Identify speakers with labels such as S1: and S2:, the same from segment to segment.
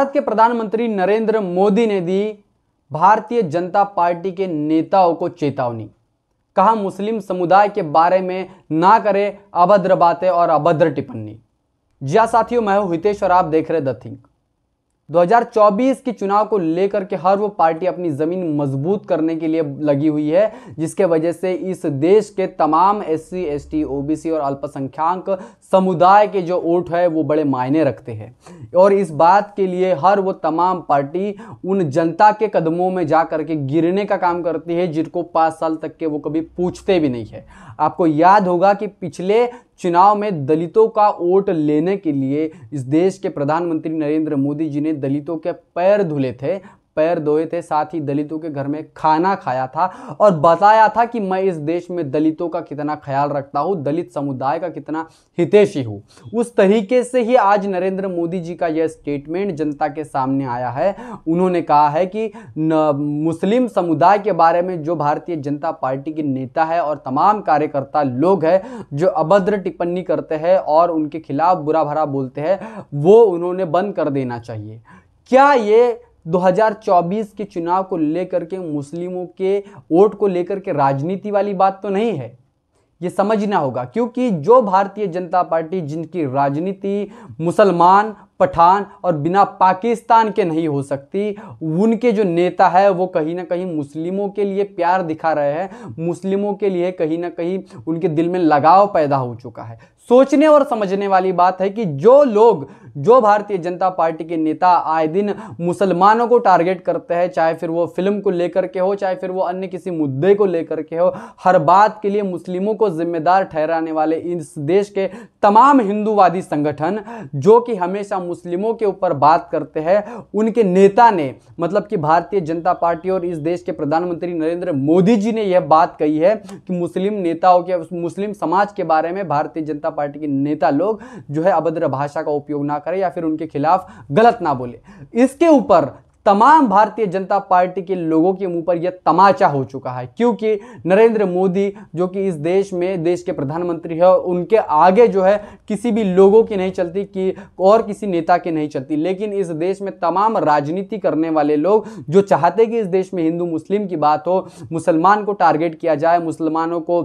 S1: भारत के प्रधानमंत्री नरेंद्र मोदी ने दी भारतीय जनता पार्टी के नेताओं को चेतावनी कहा मुस्लिम समुदाय के बारे में ना करें अभद्र बातें और अभद्र टिप्पणी जिया हाँ साथियों मैं हूं हितेश और आप देख रहे द थिंक 2024 के चुनाव को लेकर के हर वो पार्टी अपनी ज़मीन मजबूत करने के लिए लगी हुई है जिसके वजह से इस देश के तमाम S C S T O B C और अल्पसंख्यक समुदाय के जो वोट है वो बड़े मायने रखते हैं और इस बात के लिए हर वो तमाम पार्टी उन जनता के कदमों में जा करके गिरने का काम करती है जिनको पाँच साल तक के वो कभी पूछते भी नहीं है आपको याद होगा कि पिछले चुनाव में दलितों का वोट लेने के लिए इस देश के प्रधानमंत्री नरेंद्र मोदी जी ने दलितों के पैर धुले थे पैर धोए थे साथ ही दलितों के घर में खाना खाया था और बताया था कि मैं इस देश में दलितों का कितना ख्याल रखता हूँ दलित समुदाय का कितना हितेशी हूँ उस तरीके से ही आज नरेंद्र मोदी जी का यह स्टेटमेंट जनता के सामने आया है उन्होंने कहा है कि मुस्लिम समुदाय के बारे में जो भारतीय जनता पार्टी के नेता है और तमाम कार्यकर्ता लोग हैं जो अभद्र टिप्पणी करते हैं और उनके खिलाफ बुरा भरा बोलते हैं वो उन्होंने बंद कर देना चाहिए क्या ये 2024 के चुनाव को लेकर के मुस्लिमों के वोट को लेकर के राजनीति वाली बात तो नहीं है ये समझना होगा क्योंकि जो भारतीय जनता पार्टी जिनकी राजनीति मुसलमान पठान और बिना पाकिस्तान के नहीं हो सकती उनके जो नेता है वो कहीं ना कहीं मुस्लिमों के लिए प्यार दिखा रहे हैं मुस्लिमों के लिए कहीं ना कहीं उनके दिल में लगाव पैदा हो चुका है सोचने और समझने वाली बात है कि जो लोग जो भारतीय जनता पार्टी के नेता आए दिन मुसलमानों को टारगेट करते हैं चाहे फिर वो फिल्म को लेकर के हो चाहे फिर वो अन्य किसी मुद्दे को लेकर के हो हर बात के लिए मुस्लिमों को जिम्मेदार ठहराने वाले इस देश के तमाम हिंदूवादी संगठन जो कि हमेशा मुस्लिमों के ऊपर बात करते हैं उनके नेता ने मतलब कि भारतीय जनता पार्टी और इस देश के प्रधानमंत्री नरेंद्र मोदी जी ने यह बात कही है कि मुस्लिम नेताओं के मुस्लिम समाज के बारे में भारतीय जनता पार्टी के नेता लोग जो है अभद्र भाषा का उपयोग ना करे या फिर उनके खिलाफ गलत ना बोले इसके ऊपर तमाम भारतीय जनता पार्टी के लोगों के मुंह पर यह तमाचा हो चुका है क्योंकि नरेंद्र मोदी जो कि इस देश में देश के प्रधानमंत्री है उनके आगे जो है किसी भी लोगों की नहीं चलती कि और किसी नेता की नहीं चलती लेकिन इस देश में तमाम राजनीति करने वाले लोग जो चाहते कि इस देश में हिंदू मुस्लिम की बात हो मुसलमान को टारगेट किया जाए मुसलमानों को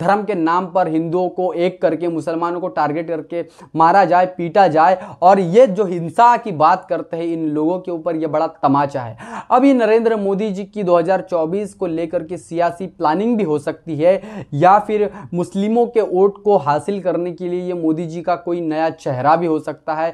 S1: धर्म के नाम पर हिंदुओं को एक करके मुसलमानों को टारगेट करके मारा जाए पीटा जाए और ये जो हिंसा की बात करते हैं इन लोगों के ऊपर ये बड़ा तमाचा है अभी नरेंद्र मोदी जी की 2024 को लेकर के सियासी प्लानिंग भी हो सकती है या फिर मुस्लिमों के वोट को हासिल करने के लिए ये मोदी जी का कोई नया चेहरा भी हो सकता है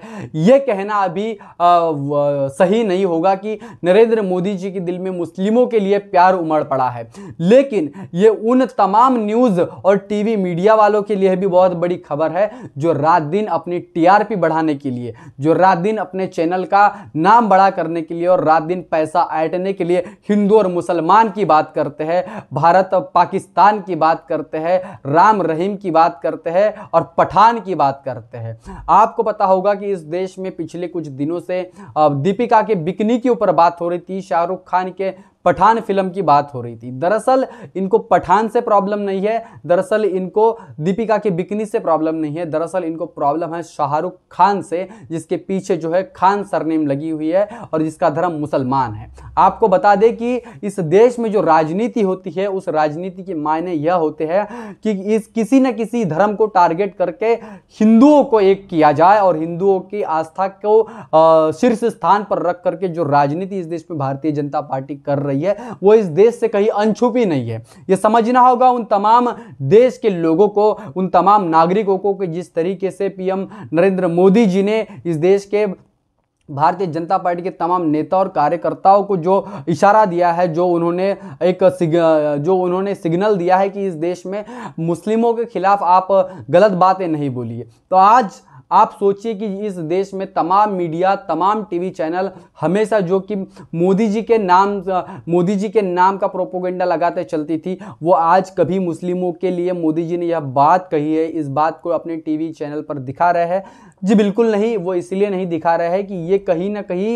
S1: ये कहना अभी आ, सही नहीं होगा कि नरेंद्र मोदी जी के दिल में मुस्लिमों के लिए प्यार उमड़ पड़ा है लेकिन ये उन तमाम न्यूज़ और टीवी मीडिया वालों के लिए भी बहुत बड़ी खबर है जो रात दिन अपनी टीआरपी बढ़ाने के लिए जो रात दिन अपने चैनल का नाम बड़ा करने के लिए और रात दिन पैसा ऐटने के लिए हिंदू और मुसलमान की बात करते हैं भारत और पाकिस्तान की बात करते हैं राम रहीम की बात करते हैं और पठान की बात करते हैं आपको पता होगा कि इस देश में पिछले कुछ दिनों से दीपिका के बिकनी के ऊपर बात हो रही थी शाहरुख खान के पठान फिल्म की बात हो रही थी दरअसल इनको पठान से प्रॉब्लम नहीं है दरअसल इनको दीपिका के बिकनी से प्रॉब्लम नहीं है दरअसल इनको प्रॉब्लम है शाहरुख खान से जिसके पीछे जो है खान सरनेम लगी हुई है और जिसका धर्म मुसलमान है आपको बता दें कि इस देश में जो राजनीति होती है उस राजनीति के मायने यह होते हैं कि इस किसी न किसी धर्म को टारगेट करके हिंदुओं को एक किया जाए और हिंदुओं की आस्था को शीर्ष स्थान पर रख करके जो राजनीति इस देश में भारतीय जनता पार्टी कर रही रही है वो इस देश से कहीं अनछुपी नहीं है ये समझना होगा उन तमाम देश के लोगों को उन तमाम नागरिकों को कि जिस तरीके से पीएम नरेंद्र मोदी जी ने इस देश के भारतीय जनता पार्टी के तमाम नेता और कार्यकर्ताओं को जो इशारा दिया है जो उन्होंने एक जो उन्होंने सिग्नल दिया है कि इस देश में मुस्लिमों के खिलाफ आप गलत बातें नहीं बोलिए तो आज आप सोचिए कि इस देश में तमाम मीडिया तमाम टीवी चैनल हमेशा जो कि मोदी जी के नाम मोदी जी के नाम का प्रोपोगेंडा लगाते चलती थी वो आज कभी मुस्लिमों के लिए मोदी जी ने यह बात कही है इस बात को अपने टीवी चैनल पर दिखा रहे हैं जी बिल्कुल नहीं वो इसलिए नहीं दिखा रहे हैं कि ये कहीं ना कहीं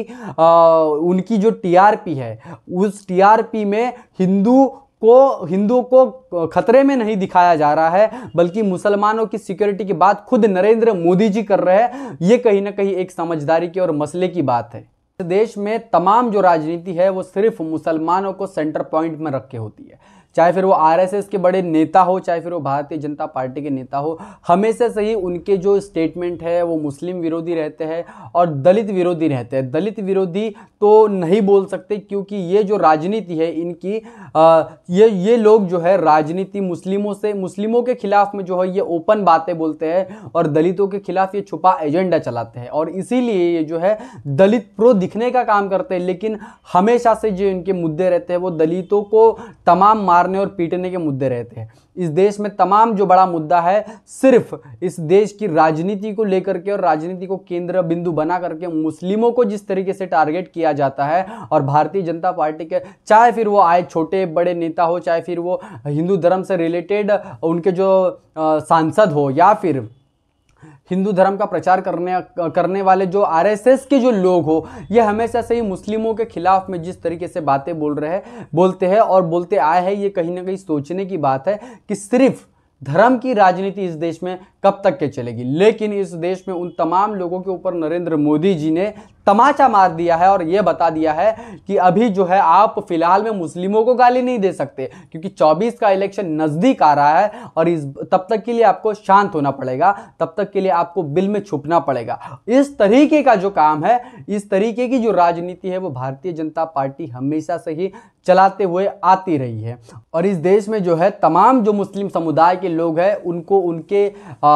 S1: उनकी जो टीआरपी है उस टीआरपी में हिंदू को हिंदुओं को खतरे में नहीं दिखाया जा रहा है बल्कि मुसलमानों की सिक्योरिटी की बात खुद नरेंद्र मोदी जी कर रहे हैं ये कहीं ना कहीं एक समझदारी की और मसले की बात है देश में तमाम जो राजनीति है वो सिर्फ मुसलमानों को सेंटर पॉइंट में रख के होती है चाहे फिर वो आरएसएस के बड़े नेता हो चाहे फिर वो भारतीय जनता पार्टी के नेता हो हमेशा से ही उनके जो स्टेटमेंट है वो मुस्लिम विरोधी रहते हैं और दलित विरोधी रहते हैं दलित विरोधी तो नहीं बोल सकते क्योंकि ये जो राजनीति है इनकी आ, ये ये लोग जो है राजनीति मुस्लिमों से मुस्लिमों के खिलाफ में जो है ये ओपन बातें बोलते हैं और दलितों के खिलाफ ये छुपा एजेंडा चलाते हैं और इसीलिए ये जो है दलित प्रो दिखने का काम करते हैं लेकिन हमेशा से जो इनके मुद्दे रहते हैं वो दलितों को तमाम मारने और पीटने के मुद्दे रहते हैं इस देश में तमाम जो बड़ा मुद्दा है सिर्फ इस देश की राजनीति को लेकर के और राजनीति को केंद्र बिंदु बना करके मुस्लिमों को जिस तरीके से टारगेट किया जाता है और भारतीय जनता पार्टी के चाहे फिर वो आए छोटे बड़े नेता हो चाहे फिर वो हिंदू धर्म से रिलेटेड उनके जो सांसद हो या फिर हिंदू धर्म का प्रचार करने करने वाले जो आरएसएस के जो लोग हो ये हमेशा से ही मुस्लिमों के खिलाफ में जिस तरीके से बातें बोल रहे हैं बोलते हैं और बोलते आए हैं ये कहीं ना कहीं सोचने की बात है कि सिर्फ धर्म की राजनीति इस देश में कब तक के चलेगी लेकिन इस देश में उन तमाम लोगों के ऊपर नरेंद्र मोदी जी ने तमाचा मार दिया है और यह बता दिया है कि अभी जो है आप फिलहाल में मुस्लिमों को गाली नहीं दे सकते क्योंकि 24 का इलेक्शन नज़दीक आ रहा है और इस तब तक के लिए आपको शांत होना पड़ेगा तब तक के लिए आपको बिल में छुपना पड़ेगा इस तरीके का जो काम है इस तरीके की जो राजनीति है वो भारतीय जनता पार्टी हमेशा से ही चलाते हुए आती रही है और इस देश में जो है तमाम जो मुस्लिम समुदाय के लोग हैं उनको उनके आ,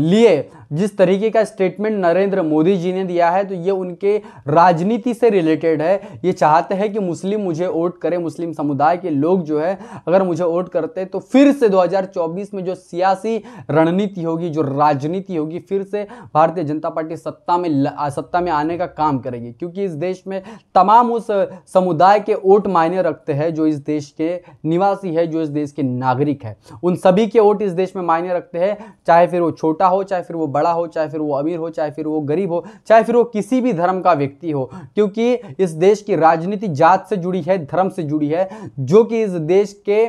S1: लिए जिस तरीके का स्टेटमेंट नरेंद्र मोदी जी ने दिया है तो ये उनके राजनीति से रिलेटेड है ये चाहते हैं कि मुस्लिम मुझे वोट करें मुस्लिम समुदाय के लोग जो है अगर मुझे वोट करते तो फिर से 2024 में जो सियासी रणनीति होगी जो राजनीति होगी फिर से भारतीय जनता पार्टी सत्ता में सत्ता में आने का काम करेगी क्योंकि इस देश में तमाम उस समुदाय के वोट मायने रखते हैं जो इस देश के निवासी है जो इस देश के नागरिक है उन सभी के वोट इस देश में मायने रखते हैं चाहे फिर वो छोटा हो चाहे फिर वो बड़ा हो चाहे फिर वो अमीर हो चाहे फिर वो गरीब हो चाहे फिर वो किसी भी धर्म का व्यक्ति हो क्योंकि इस देश की राजनीति जात से जुड़ी है धर्म से जुड़ी है जो कि इस देश के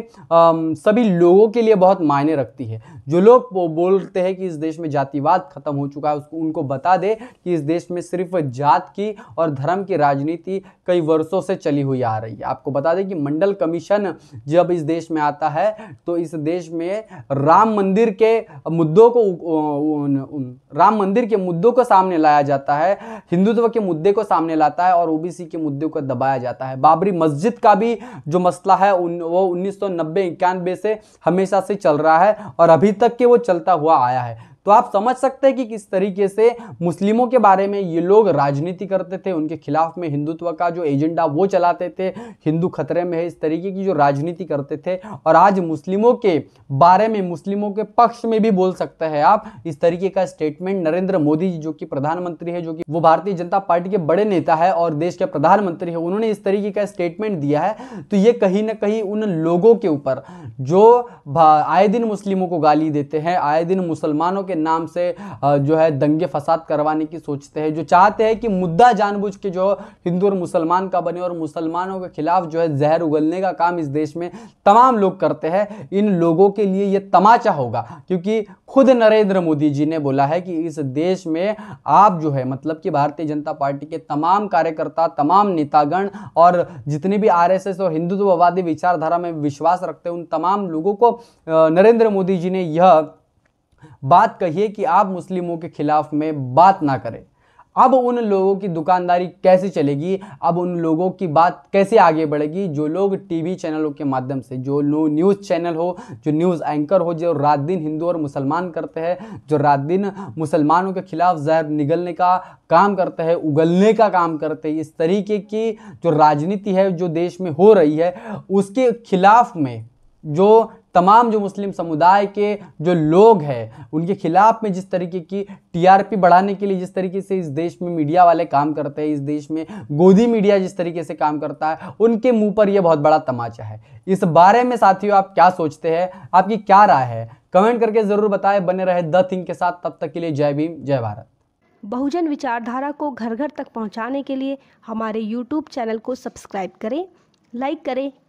S1: सभी लोगों के लिए बहुत मायने रखती है जो लोग बोलते हैं कि इस देश में जातिवाद खत्म हो चुका है उसको उनको बता दे कि इस देश में सिर्फ जात की और धर्म की राजनीति कई वर्षों से चली हुई आ रही है आपको बता दें कि मंडल कमीशन जब इस देश में आता है तो इस देश में राम मंदिर के मुद्दों को राम मंदिर के मुद्दों को सामने लाया जाता है हिंदुत्व के मुद्दे को सामने लाता है और ओबीसी के मुद्दे को दबाया जाता है बाबरी मस्जिद का भी जो मसला है उन, वो उन्नीस सौ से हमेशा से चल रहा है और अभी तक के वो चलता हुआ आया है तो आप समझ सकते हैं कि किस तरीके से मुस्लिमों के बारे में ये लोग राजनीति करते थे उनके खिलाफ में हिंदुत्व का जो एजेंडा वो चलाते थे हिंदू खतरे में है इस तरीके की जो राजनीति करते थे और आज मुस्लिमों के बारे में मुस्लिमों के पक्ष में भी बोल सकते हैं आप इस तरीके का स्टेटमेंट नरेंद्र मोदी जी जो कि प्रधानमंत्री है जो कि वो भारतीय जनता पार्टी के बड़े नेता है और देश के प्रधानमंत्री है उन्होंने इस तरीके का स्टेटमेंट दिया है तो ये कहीं ना कहीं उन लोगों के ऊपर जो आए दिन मुस्लिमों को गाली देते हैं आए दिन मुसलमानों के के नाम से जो है दंगे फसाद करवाने की सोचते हैं जो चाहते हैं कि मुद्दा जानबूझ के जो हिंदू और मुसलमान का बने और मुसलमानों के खिलाफ जो है जहर उगलने का काम इस देश में तमाम लोग करते हैं इन लोगों के लिए ये तमाचा होगा क्योंकि खुद नरेंद्र मोदी जी ने बोला है कि इस देश में आप जो है मतलब कि भारतीय जनता पार्टी के तमाम कार्यकर्ता तमाम नेतागण और जितने भी आरएसएस और हिंदुत्ववादी विचारधारा में विश्वास रखते हैं उन तमाम लोगों को नरेंद्र मोदी जी ने यह बात कहिए कि आप मुस्लिमों के ख़िलाफ़ में बात ना करें अब उन लोगों की दुकानदारी कैसे चलेगी अब उन लोगों की बात कैसे आगे बढ़ेगी जो लोग टीवी चैनलों के माध्यम से जो न्यूज़ चैनल हो जो न्यूज़ एंकर हो जो रात दिन हिंदू और मुसलमान करते हैं जो रात दिन मुसलमानों के खिलाफ जहर निगलने का काम करते हैं उगलने का काम करते हैं इस तरीके की जो राजनीति है जो देश में हो रही है उसके खिलाफ में जो तमाम जो मुस्लिम समुदाय के जो लोग हैं उनके खिलाफ में जिस तरीके की टीआरपी बढ़ाने के लिए जिस तरीके से इस देश में मीडिया वाले काम करते हैं इस देश में गोदी मीडिया जिस तरीके से काम करता है उनके मुंह पर यह बहुत बड़ा तमाचा है इस बारे में साथियों आप क्या सोचते हैं आपकी क्या राय है कमेंट करके ज़रूर बताएं बने रहे द थिंग के साथ तब तक के लिए जय भीम जय भारत बहुजन विचारधारा को घर घर तक पहुंचाने के लिए हमारे YouTube चैनल को सब्सक्राइब करें लाइक करें